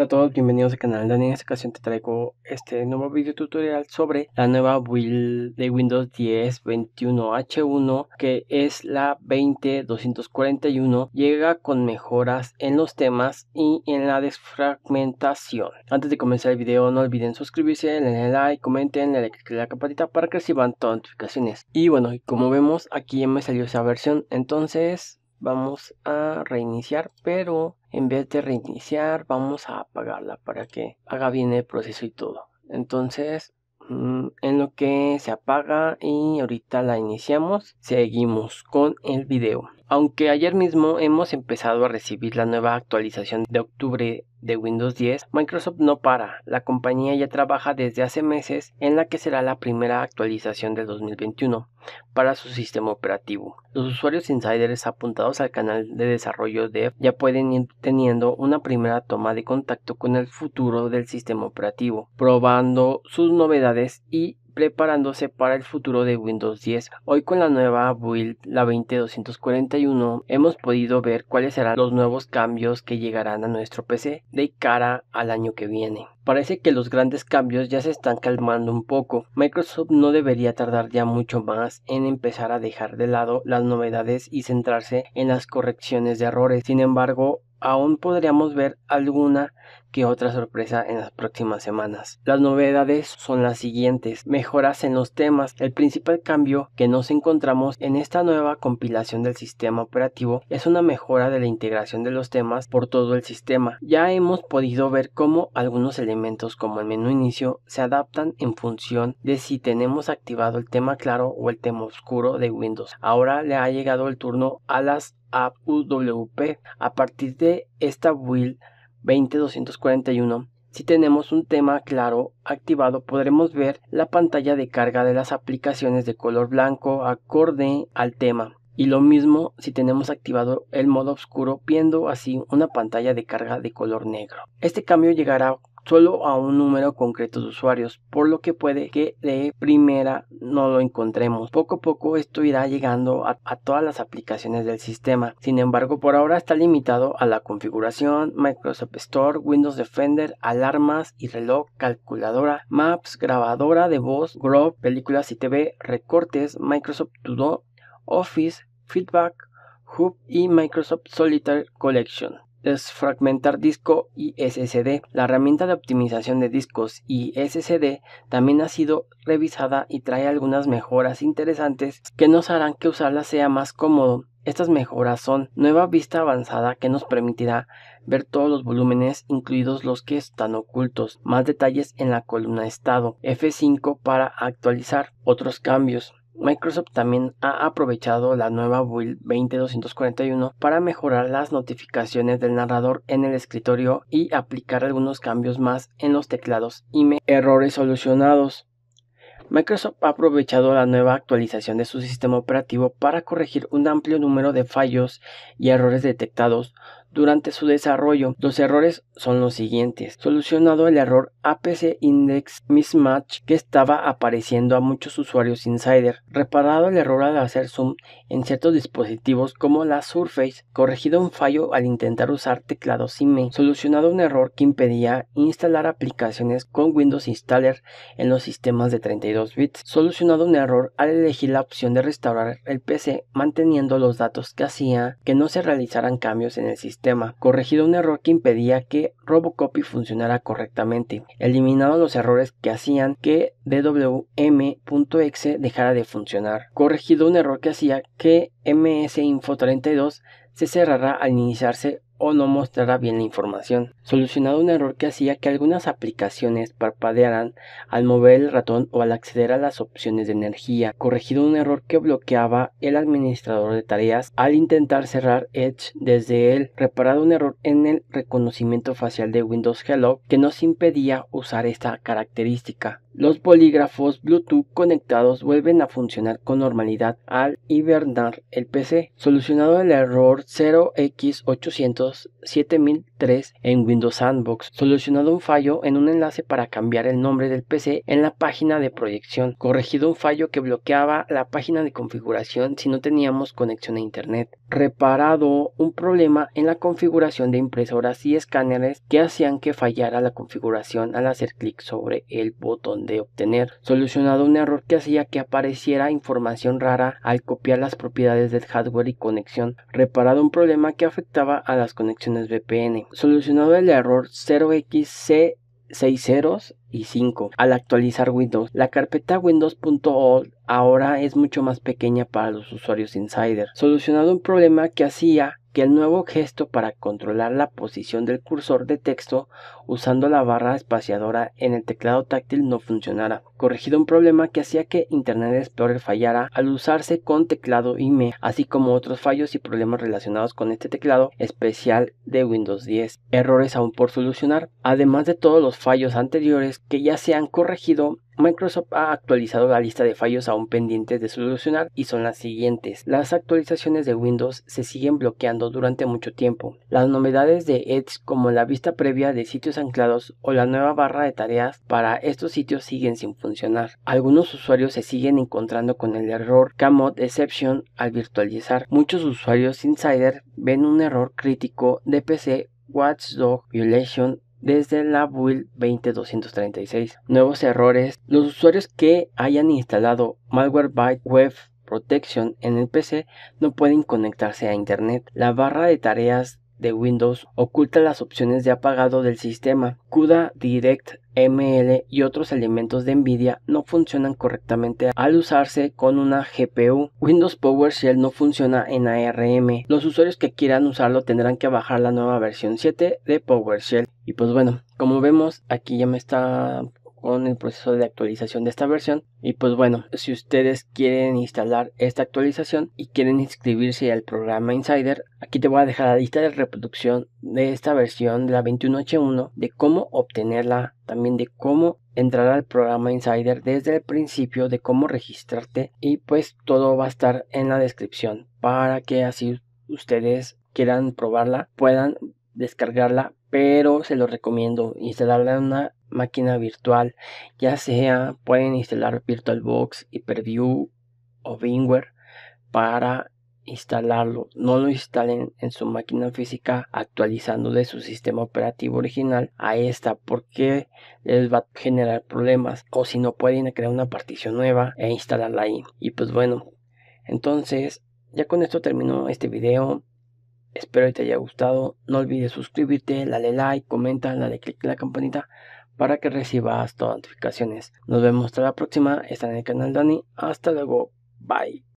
Hola a todos, bienvenidos al canal Dani. En esta ocasión te traigo este nuevo video tutorial sobre la nueva build de Windows 10 21H1 que es la 20241. Llega con mejoras en los temas y en la desfragmentación. Antes de comenzar el video no olviden suscribirse, denle like, comenten, denle click la campanita para que reciban todas las notificaciones. Y bueno, como vemos aquí ya me salió esa versión, entonces vamos a reiniciar pero en vez de reiniciar vamos a apagarla para que haga bien el proceso y todo entonces mm, en lo que se apaga y ahorita la iniciamos seguimos con el video aunque ayer mismo hemos empezado a recibir la nueva actualización de octubre de Windows 10, Microsoft no para. La compañía ya trabaja desde hace meses en la que será la primera actualización del 2021 para su sistema operativo. Los usuarios insiders apuntados al canal de desarrollo Dev ya pueden ir teniendo una primera toma de contacto con el futuro del sistema operativo, probando sus novedades y preparándose para el futuro de Windows 10. Hoy con la nueva build, la 20241, hemos podido ver cuáles serán los nuevos cambios que llegarán a nuestro PC de cara al año que viene. Parece que los grandes cambios ya se están calmando un poco. Microsoft no debería tardar ya mucho más en empezar a dejar de lado las novedades y centrarse en las correcciones de errores. Sin embargo, aún podríamos ver alguna que otra sorpresa en las próximas semanas. Las novedades son las siguientes, mejoras en los temas. El principal cambio que nos encontramos en esta nueva compilación del sistema operativo es una mejora de la integración de los temas por todo el sistema. Ya hemos podido ver cómo algunos elementos como el menú inicio se adaptan en función de si tenemos activado el tema claro o el tema oscuro de Windows. Ahora le ha llegado el turno a las AWP. A partir de esta build 20241, si tenemos un tema claro activado podremos ver la pantalla de carga de las aplicaciones de color blanco acorde al tema. Y lo mismo si tenemos activado el modo oscuro viendo así una pantalla de carga de color negro. Este cambio llegará solo a un número concreto de usuarios, por lo que puede que de primera no lo encontremos. Poco a poco esto irá llegando a, todas las aplicaciones del sistema. Sin embargo, por ahora está limitado a la configuración, Microsoft Store, Windows Defender, alarmas y reloj, calculadora, maps, grabadora de voz, Grove, películas y TV, recortes, Microsoft To Do, Office, Feedback, Hub y Microsoft Solitaire Collection es fragmentar disco y SSD. La herramienta de optimización de discos y SSD también ha sido revisada y trae algunas mejoras interesantes que nos harán que usarla sea más cómodo. Estas mejoras son nueva vista avanzada que nos permitirá ver todos los volúmenes, incluidos los que están ocultos, más detalles en la columna estado, F5 para actualizar, otros cambios, Microsoft también ha aprovechado la nueva build 20241 para mejorar las notificaciones del narrador en el escritorio y aplicar algunos cambios más en los teclados y errores solucionados. Microsoft ha aprovechado la nueva actualización de su sistema operativo para corregir un amplio número de fallos y errores detectados, durante su desarrollo. Los errores son los siguientes. Solucionado el error APC Index Mismatch que estaba apareciendo a muchos usuarios insider. Reparado el error al hacer zoom en ciertos dispositivos como la Surface. Corregido un fallo al intentar usar teclado SIME. Solucionado un error que impedía instalar aplicaciones con Windows Installer en los sistemas de 32 bits. Solucionado un error al elegir la opción de restaurar el PC manteniendo los datos que hacía que no se realizaran cambios en el sistema corregido un error que impedía que Robocopy funcionara correctamente, eliminado los errores que hacían que DWM.exe dejara de funcionar, corregido un error que hacía que MS 32 se cerrara al iniciarse o no mostrará bien la información, solucionado un error que hacía que algunas aplicaciones parpadearan al mover el ratón o al acceder a las opciones de energía, corregido un error que bloqueaba el administrador de tareas al intentar cerrar Edge desde él, reparado un error en el reconocimiento facial de Windows Hello que nos impedía usar esta característica. Los polígrafos Bluetooth conectados vuelven a funcionar con normalidad al hibernar el PC, solucionado el error 0x800 7.000 en Windows Sandbox, solucionado un fallo en un enlace para cambiar el nombre del PC en la página de proyección, corregido un fallo que bloqueaba la página de configuración si no teníamos conexión a Internet, reparado un problema en la configuración de impresoras y escáneres que hacían que fallara la configuración al hacer clic sobre el botón de obtener, solucionado un error que hacía que apareciera información rara al copiar las propiedades del hardware y conexión, reparado un problema que afectaba a las conexiones VPN, solucionado el error 0xc 605 y 5 al actualizar Windows. La carpeta Windows.old ahora es mucho más pequeña para los usuarios Insider, Solucionado un problema que hacía que el nuevo gesto para controlar la posición del cursor de texto usando la barra espaciadora en el teclado táctil no funcionara, corregido un problema que hacía que Internet Explorer fallara al usarse con teclado IME, así como otros fallos y problemas relacionados con este teclado especial de Windows 10, errores aún por solucionar, además de todos los fallos anteriores que ya se han corregido Microsoft ha actualizado la lista de fallos aún pendientes de solucionar y son las siguientes. Las actualizaciones de Windows se siguen bloqueando durante mucho tiempo. Las novedades de Edge como la vista previa de sitios anclados o la nueva barra de tareas para estos sitios siguen sin funcionar. Algunos usuarios se siguen encontrando con el error "Camot Exception al virtualizar. Muchos usuarios insider ven un error crítico de PC Watchdog Violation desde la build 20236. Nuevos errores. Los usuarios que hayan instalado malware by web Protection en el PC no pueden conectarse a Internet. La barra de tareas de Windows oculta las opciones de apagado del sistema. CUDA Direct ML y otros elementos de NVIDIA no funcionan correctamente al usarse con una GPU. Windows PowerShell no funciona en ARM. Los usuarios que quieran usarlo tendrán que bajar la nueva versión 7 de PowerShell. Y pues bueno, como vemos, aquí ya me está con el proceso de actualización de esta versión. Y pues bueno, si ustedes quieren instalar esta actualización y quieren inscribirse al programa Insider, aquí te voy a dejar la lista de reproducción de esta versión de la 21H1, de cómo obtenerla, también de cómo entrar al programa Insider desde el principio, de cómo registrarte y pues todo va a estar en la descripción para que así ustedes quieran probarla, puedan descargarla, pero se lo recomiendo instalarla en una máquina virtual, ya sea pueden instalar VirtualBox, Hyperview o VMware para instalarlo. No lo instalen en su máquina física actualizando de su sistema operativo original a esta porque les va a generar problemas o si no pueden crear una partición nueva e instalarla ahí. Y pues bueno, entonces ya con esto termino este video. Espero que te haya gustado. No olvides suscribirte, dale like, comenta, dale click a la campanita para que recibas todas las notificaciones. Nos vemos hasta la próxima. Está en el canal Dani. Hasta luego. Bye.